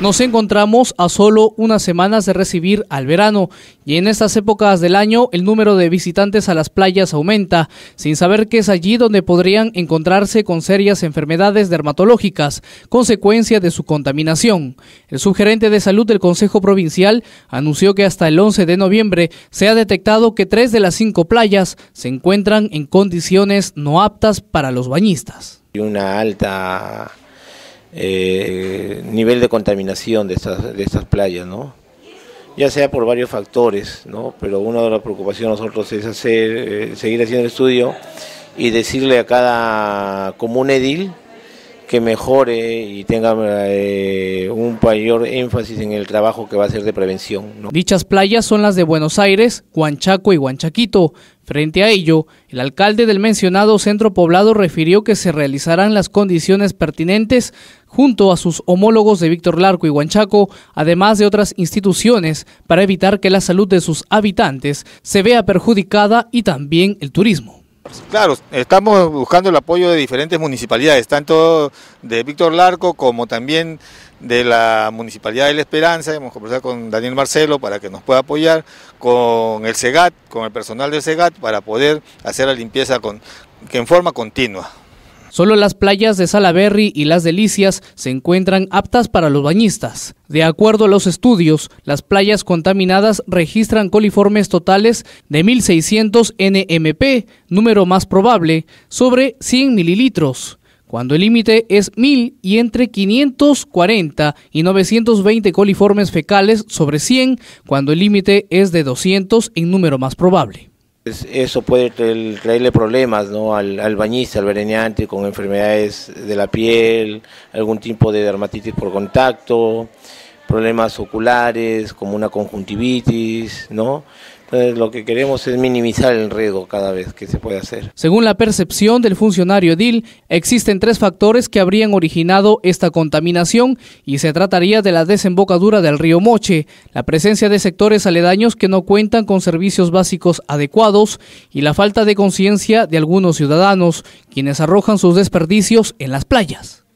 Nos encontramos a solo unas semanas de recibir al verano y en estas épocas del año el número de visitantes a las playas aumenta, sin saber que es allí donde podrían encontrarse con serias enfermedades dermatológicas, consecuencia de su contaminación. El subgerente de salud del Consejo Provincial anunció que hasta el 11 de noviembre se ha detectado que tres de las cinco playas se encuentran en condiciones no aptas para los bañistas. Y Una alta eh, nivel de contaminación de estas, de estas playas, ¿no? ya sea por varios factores, ¿no? pero una de las preocupaciones de nosotros es hacer, eh, seguir haciendo el estudio y decirle a cada común edil que mejore y tenga eh, un mayor énfasis en el trabajo que va a hacer de prevención. Dichas playas son las de Buenos Aires, Huanchaco y Huanchaquito, Frente a ello, el alcalde del mencionado centro poblado refirió que se realizarán las condiciones pertinentes junto a sus homólogos de Víctor Larco y Huanchaco, además de otras instituciones, para evitar que la salud de sus habitantes se vea perjudicada y también el turismo. Claro, estamos buscando el apoyo de diferentes municipalidades, tanto de Víctor Larco como también de la Municipalidad de La Esperanza, hemos conversado con Daniel Marcelo para que nos pueda apoyar, con el SEGAT, con el personal del SEGAT para poder hacer la limpieza con, en forma continua. Solo las playas de Salaberry y Las Delicias se encuentran aptas para los bañistas. De acuerdo a los estudios, las playas contaminadas registran coliformes totales de 1600 NMP, número más probable, sobre 100 mililitros cuando el límite es 1000 y entre 540 y 920 coliformes fecales sobre 100, cuando el límite es de 200 en número más probable. Pues, eso puede traerle problemas al, al bañista, al veraneante, con enfermedades de la piel, algún tipo de dermatitis por contacto, problemas oculares como una conjuntivitis, ¿no? lo que queremos es minimizar el riesgo cada vez que se puede hacer. Según la percepción del funcionario Edil, existen tres factores que habrían originado esta contaminación y se trataría de la desembocadura del río Moche, la presencia de sectores aledaños que no cuentan con servicios básicos adecuados y la falta de conciencia de algunos ciudadanos, quienes arrojan sus desperdicios en las playas.